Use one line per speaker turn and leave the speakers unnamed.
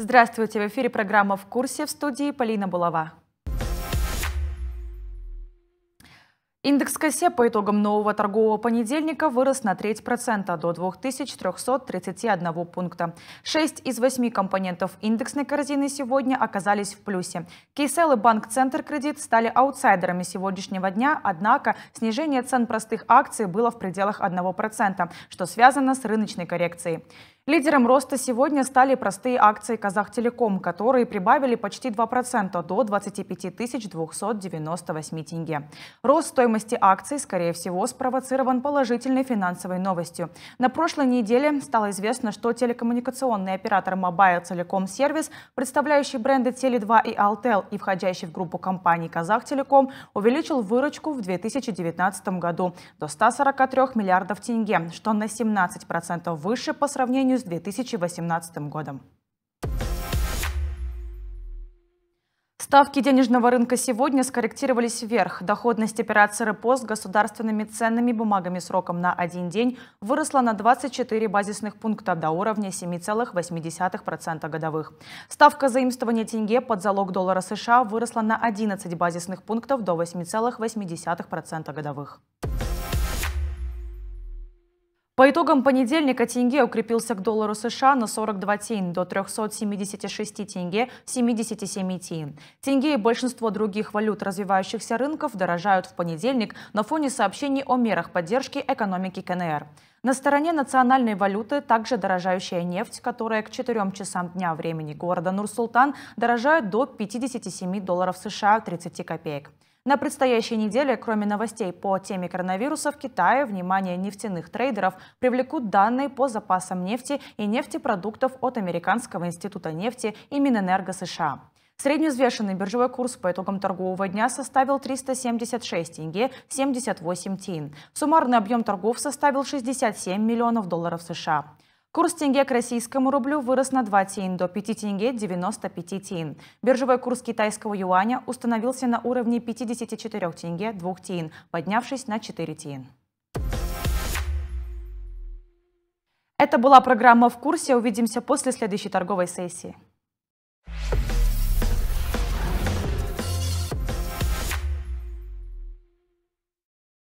Здравствуйте, в эфире программа «В курсе» в студии Полина Булава. Индекс КСЕ по итогам нового торгового понедельника вырос на треть процента до 2331 пункта. Шесть из восьми компонентов индексной корзины сегодня оказались в плюсе. Кейсел и Банк Центр Кредит стали аутсайдерами сегодняшнего дня, однако снижение цен простых акций было в пределах 1%, что связано с рыночной коррекцией. Лидером роста сегодня стали простые акции «Казахтелеком», которые прибавили почти 2% до 25 298 тенге. Рост стоимости акций, скорее всего, спровоцирован положительной финансовой новостью. На прошлой неделе стало известно, что телекоммуникационный оператор Mobile Telecom Service, представляющий бренды теле 2 и Altel и входящий в группу компаний «Казахтелеком», увеличил выручку в 2019 году до 143 миллиардов тенге, что на 17% выше по сравнению сравнению с 2018 годом. Ставки денежного рынка сегодня скорректировались вверх. Доходность операции РЭПО с государственными ценными бумагами сроком на один день выросла на 24 базисных пункта до уровня 7,8% годовых. Ставка заимствования тенге под залог доллара США выросла на 11 базисных пунктов до 8,8% годовых. По итогам понедельника тенге укрепился к доллару США на 42 тин до 376 тенге 77 тин. Тенге и большинство других валют развивающихся рынков дорожают в понедельник на фоне сообщений о мерах поддержки экономики КНР. На стороне национальной валюты также дорожающая нефть, которая к 4 часам дня времени города Нур-Султан дорожает до 57 долларов США 30 копеек. На предстоящей неделе, кроме новостей по теме коронавируса в Китае, внимание нефтяных трейдеров привлекут данные по запасам нефти и нефтепродуктов от Американского института нефти и Минэнерго США. Средневзвешенный биржевой курс по итогам торгового дня составил 376 тенге 78 тин. Суммарный объем торгов составил 67 миллионов долларов США. Курс тенге к российскому рублю вырос на 2 тиин до 5 тенге 95 тиин. Биржевой курс китайского юаня установился на уровне 54 тенге 2 тиин, поднявшись на 4 тиин. Это была программа «В курсе». Увидимся после следующей торговой сессии.